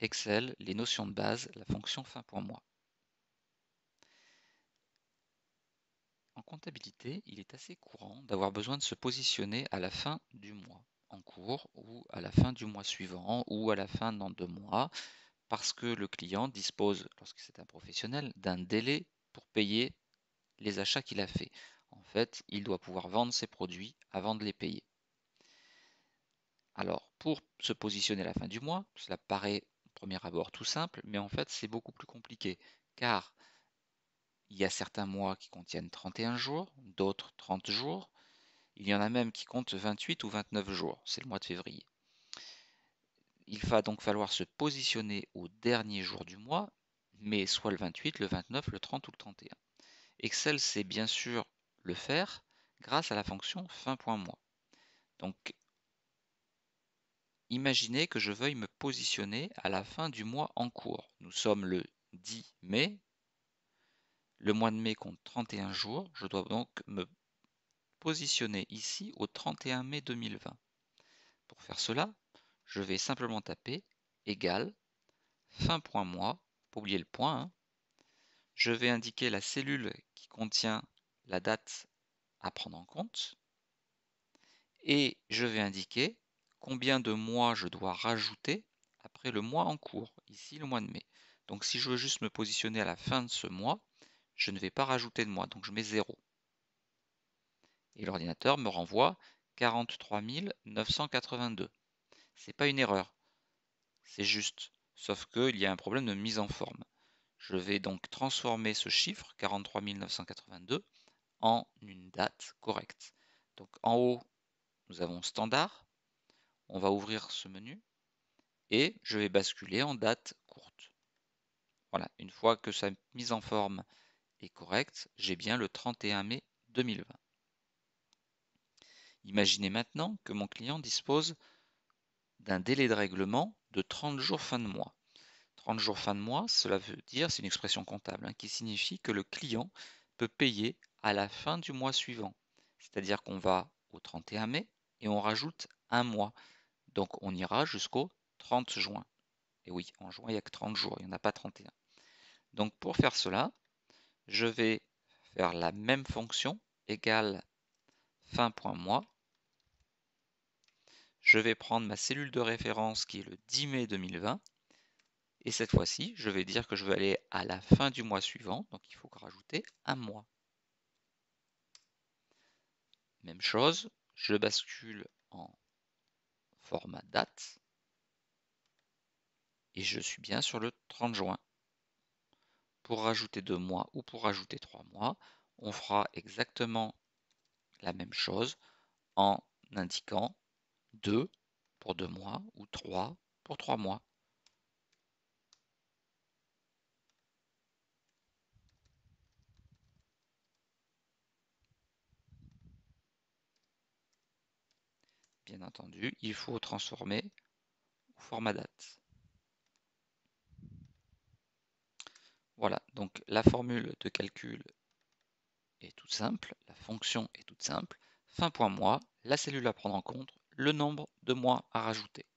Excel, les notions de base, la fonction fin pour moi. En comptabilité, il est assez courant d'avoir besoin de se positionner à la fin du mois en cours ou à la fin du mois suivant ou à la fin dans deux mois parce que le client dispose, lorsque c'est un professionnel, d'un délai pour payer les achats qu'il a fait. En fait, il doit pouvoir vendre ses produits avant de les payer. Alors, pour se positionner à la fin du mois, cela paraît premier abord tout simple, mais en fait c'est beaucoup plus compliqué, car il y a certains mois qui contiennent 31 jours, d'autres 30 jours, il y en a même qui comptent 28 ou 29 jours, c'est le mois de février. Il va donc falloir se positionner au dernier jour du mois, mais soit le 28, le 29, le 30 ou le 31. Excel sait bien sûr le faire grâce à la fonction fin.mois. Donc Imaginez que je veuille me positionner à la fin du mois en cours. Nous sommes le 10 mai. Le mois de mai compte 31 jours. Je dois donc me positionner ici au 31 mai 2020. Pour faire cela, je vais simplement taper égal fin.mois, pour oublier le point. Hein. Je vais indiquer la cellule qui contient la date à prendre en compte et je vais indiquer combien de mois je dois rajouter après le mois en cours, ici le mois de mai. Donc si je veux juste me positionner à la fin de ce mois, je ne vais pas rajouter de mois, donc je mets 0. Et l'ordinateur me renvoie 43 982. C'est pas une erreur, c'est juste, sauf qu'il y a un problème de mise en forme. Je vais donc transformer ce chiffre, 43 982, en une date correcte. Donc en haut, nous avons standard, on va ouvrir ce menu et je vais basculer en date courte. Voilà, une fois que sa mise en forme est correcte, j'ai bien le 31 mai 2020. Imaginez maintenant que mon client dispose d'un délai de règlement de 30 jours fin de mois. 30 jours fin de mois, cela veut dire, c'est une expression comptable, hein, qui signifie que le client peut payer à la fin du mois suivant. C'est-à-dire qu'on va au 31 mai et on rajoute un mois. Donc on ira jusqu'au 30 juin. Et oui, en juin, il n'y a que 30 jours, il n'y en a pas 31. Donc pour faire cela, je vais faire la même fonction égale fin.mois. Je vais prendre ma cellule de référence qui est le 10 mai 2020. Et cette fois-ci, je vais dire que je veux aller à la fin du mois suivant. Donc il faut rajouter un mois. Même chose, je bascule en format date. Et je suis bien sur le 30 juin. Pour rajouter deux mois ou pour rajouter trois mois, on fera exactement la même chose en indiquant deux pour deux mois ou trois pour trois mois. bien entendu, il faut transformer au format date. Voilà, donc la formule de calcul est toute simple, la fonction est toute simple. Fin.mois, la cellule à prendre en compte, le nombre de mois à rajouter.